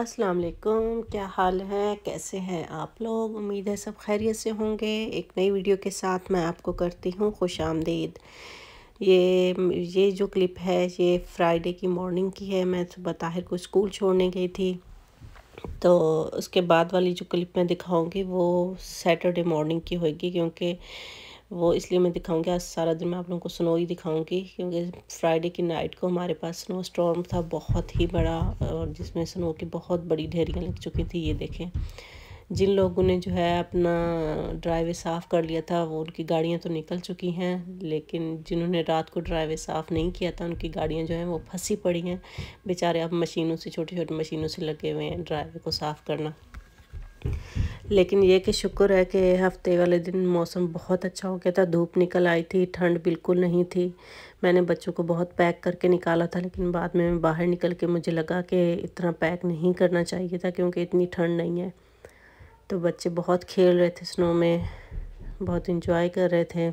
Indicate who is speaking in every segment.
Speaker 1: अस्सलाम वालेकुम क्या हाल है कैसे हैं आप लोग उम्मीद है सब खैरियत से होंगे एक नई वीडियो के साथ मैं आपको करती हूँ खुश आमदीद ये ये जो क्लिप है ये फ्राइडे की मॉर्निंग की है मैं सुबह ताहिर को स्कूल छोड़ने गई थी तो उसके बाद वाली जो क्लिप मैं दिखाऊंगी वो सैटरडे मॉर्निंग की होगी क्योंकि वो इसलिए मैं दिखाऊंगी आज सारा दिन मैं आप लोगों को स्नो ही दिखाऊंगी क्योंकि फ्राइडे की नाइट को हमारे पास स्नो स्टॉर्म था बहुत ही बड़ा और जिसमें स्नो की बहुत बड़ी ढेरियाँ लग चुकी थी ये देखें जिन लोगों ने जो है अपना ड्राइवे साफ़ कर लिया था वो उनकी गाड़ियाँ तो निकल चुकी हैं लेकिन जिन्होंने रात को ड्राइवे साफ़ नहीं किया था उनकी गाड़ियाँ जो हैं वो फंसी पड़ी हैं बेचारे अब मशीनों से छोटी छोटी मशीनों से लगे हुए हैं ड्राइवे को साफ़ करना लेकिन यह कि शुक्र है कि हफ्ते वाले दिन मौसम बहुत अच्छा हो गया था धूप निकल आई थी ठंड बिल्कुल नहीं थी मैंने बच्चों को बहुत पैक करके निकाला था लेकिन बाद में बाहर निकल के मुझे लगा कि इतना पैक नहीं करना चाहिए था क्योंकि इतनी ठंड नहीं है तो बच्चे बहुत खेल रहे थे स्नो में बहुत इंजॉय कर रहे थे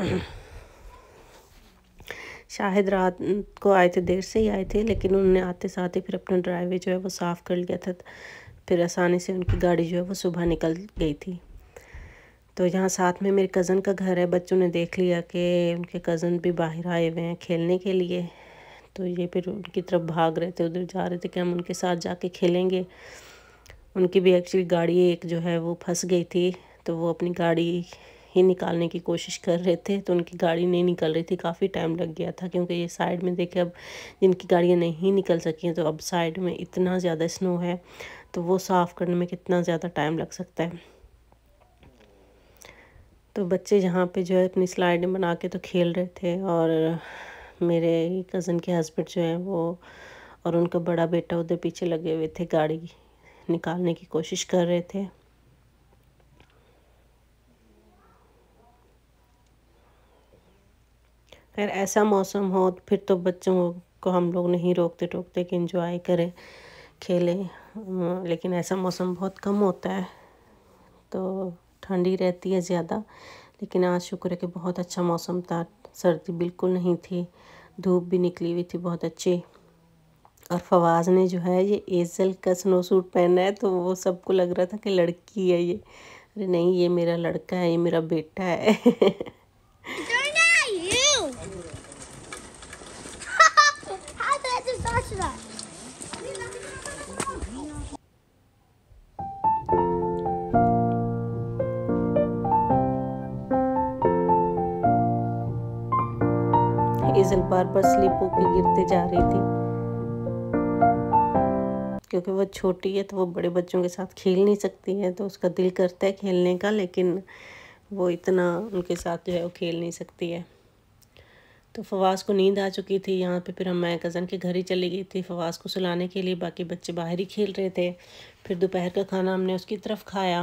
Speaker 1: Mm-hmm. शाहिद रात को आए थे देर से ही आए थे लेकिन उन्होंने आते साथ ही फिर अपना ड्राइवे जो है वो साफ़ कर लिया था फिर आसानी से उनकी गाड़ी जो है वो सुबह निकल गई थी तो यहाँ साथ में मेरे कज़न का घर है बच्चों ने देख लिया कि उनके कज़न भी बाहर आए हुए हैं खेलने के लिए तो ये फिर उनकी तरफ भाग रहे थे उधर जा रहे थे कि हम उनके साथ जाके खेलेंगे उनकी भी एक्चुअली गाड़ी एक जो है वो फंस गई थी तो वो अपनी गाड़ी ही निकालने की कोशिश कर रहे थे तो उनकी गाड़ी नहीं निकल रही थी काफ़ी टाइम लग गया था क्योंकि ये साइड में देखे अब जिनकी गाड़ियाँ नहीं निकल सकी हैं तो अब साइड में इतना ज़्यादा स्नो है तो वो साफ़ करने में कितना ज़्यादा टाइम लग सकता है तो बच्चे यहाँ पे जो है अपनी स्लाइड बना के तो खेल रहे थे और मेरे कज़न के हस्बैंड जो हैं वो और उनका बड़ा बेटा उधर पीछे लगे हुए थे गाड़ी निकालने की कोशिश कर रहे थे खैर ऐसा मौसम हो तो फिर तो बच्चों को हम लोग नहीं रोकते टोकते कि इंजॉय करें खेलें अं, लेकिन ऐसा मौसम बहुत कम होता है तो ठंडी रहती है ज़्यादा लेकिन आज शुक्र है कि बहुत अच्छा मौसम था सर्दी बिल्कुल नहीं थी धूप भी निकली हुई थी बहुत अच्छी और फवाज़ ने जो है ये एजल का स्नो सूट पहना है तो वो सबको लग रहा था कि लड़की है ये अरे नहीं ये मेरा लड़का है ये मेरा बेटा है What's that? इजल बार बार स्लिप होकर गिरते जा रही थी क्योंकि वो छोटी है तो वो बड़े बच्चों के साथ खेल नहीं सकती है तो उसका दिल करता है खेलने का लेकिन वो इतना उनके साथ जो है वो खेल नहीं सकती है तो फवास को नींद आ चुकी थी यहाँ पे फिर हम मैं कज़न के घर ही चली गई थी फवास को सुलाने के लिए बाकी बच्चे बाहर ही खेल रहे थे फिर दोपहर का खाना हमने उसकी तरफ खाया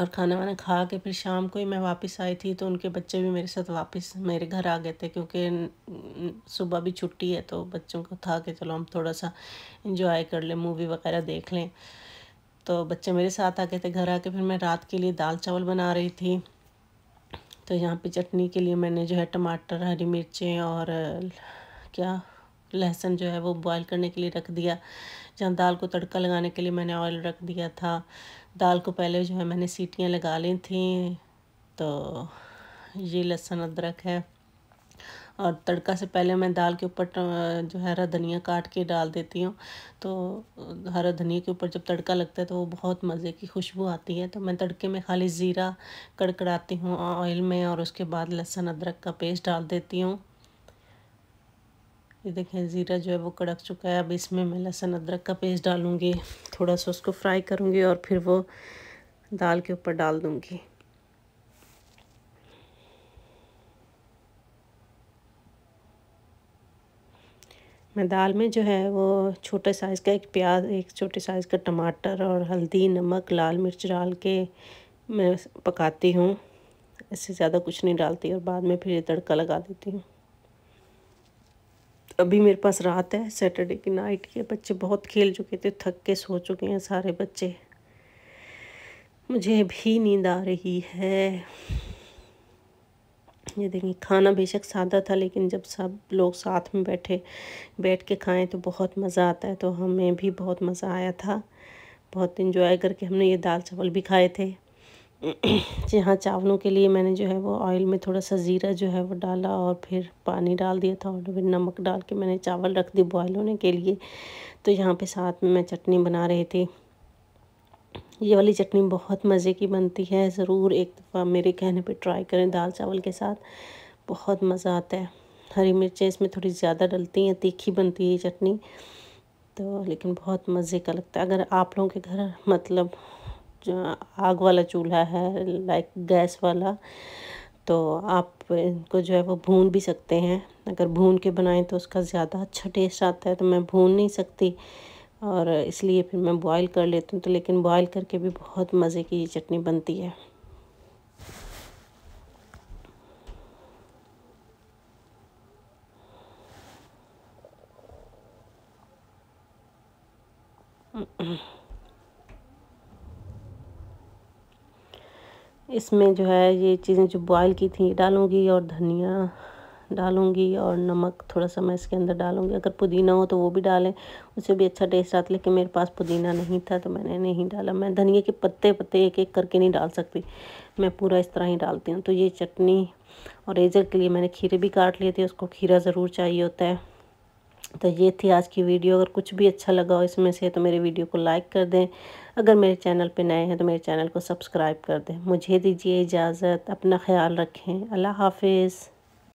Speaker 1: और खाना वाना खा के फिर शाम को ही मैं वापस आई थी तो उनके बच्चे भी मेरे साथ वापस मेरे घर आ गए थे क्योंकि सुबह भी छुट्टी है तो बच्चों को था कि चलो हम थोड़ा सा इंजॉय कर लें मूवी वगैरह देख लें तो बच्चे मेरे साथ आ गए थे घर आके फिर मैं रात के लिए दाल चावल बना रही थी तो यहाँ पे चटनी के लिए मैंने जो है टमाटर हरी मिर्चें और क्या लहसुन जो है वो बॉईल करने के लिए रख दिया जहाँ दाल को तड़का लगाने के लिए मैंने ऑयल रख दिया था दाल को पहले जो है मैंने सीटियाँ लगा ली थी तो ये लहसुन अदरक है और तड़का से पहले मैं दाल के ऊपर जो है हरा धनिया काट के डाल देती हूँ तो हरा धनिया के ऊपर जब तड़का लगता है तो वो बहुत मज़े की खुशबू आती है तो मैं तड़के में खाली ज़ीरा कड़कड़ाती हूँ ऑयल में और उसके बाद लहसुन अदरक का पेस्ट डाल देती हूँ ये देखें ज़ीरा जो है वो कड़क चुका है अब इसमें मैं लहसुन अदरक का पेस्ट डालूँगी थोड़ा सा उसको फ्राई करूँगी और फिर वो दाल के ऊपर डाल दूँगी मैं दाल में जो है वो छोटे साइज़ का एक प्याज एक छोटे साइज़ का टमाटर और हल्दी नमक लाल मिर्च डाल के मैं पकाती हूँ इससे ज़्यादा कुछ नहीं डालती और बाद में फिर तड़का लगा देती हूँ अभी मेरे पास रात है सैटरडे की नाइट के बच्चे बहुत खेल चुके थे थक के सो चुके हैं सारे बच्चे मुझे भी नींद आ रही है ये देखें खाना बेशक सादा था लेकिन जब सब लोग साथ में बैठे बैठ के खाएं तो बहुत मज़ा आता है तो हमें भी बहुत मज़ा आया था बहुत इन्जॉय करके हमने ये दाल चावल भी खाए थे जी हाँ चावलों के लिए मैंने जो है वो ऑयल में थोड़ा सा ज़ीरा जो है वो डाला और फिर पानी डाल दिया था और फिर नमक डाल के मैंने चावल रख दिए बॉयल होने के लिए तो यहाँ पे साथ में मैं चटनी बना रही थी ये वाली चटनी बहुत मज़े की बनती है ज़रूर एक दफ़ा मेरे कहने पे ट्राई करें दाल चावल के साथ बहुत मज़ा आता है हरी मिर्चें इसमें थोड़ी ज़्यादा डलती हैं तीखी बनती है ये चटनी तो लेकिन बहुत मज़े का लगता है अगर आप लोगों के घर मतलब आग वाला चूल्हा है लाइक गैस वाला तो आप इनको जो है वो भून भी सकते हैं अगर भून के बनाएं तो उसका ज़्यादा अच्छा टेस्ट आता है तो मैं भून नहीं सकती और इसलिए फिर मैं बॉईल कर लेती हूँ तो लेकिन बॉईल करके भी बहुत मज़े की ये चटनी बनती है इसमें जो है ये चीज़ें जो बॉईल की थी डालूंगी और धनिया डालूंगी और नमक थोड़ा सा मैं इसके अंदर डालूंगी अगर पुदीना हो तो वो भी डालें उससे भी अच्छा टेस्ट आता लेकिन मेरे पास पुदीना नहीं था तो मैंने नहीं डाला मैं धनिया के पत्ते पत्ते एक एक करके नहीं डाल सकती मैं पूरा इस तरह ही डालती हूँ तो ये चटनी और रेजर के लिए मैंने खीरे भी काट लिए थे उसको खीरा ज़रूर चाहिए होता है तो ये थी आज की वीडियो अगर कुछ भी अच्छा लगा हो इसमें से तो मेरे वीडियो को लाइक कर दें अगर मेरे चैनल पे नए हैं तो मेरे चैनल को सब्सक्राइब कर दें मुझे दीजिए इजाज़त अपना ख्याल रखें अल्लाह हाफिज़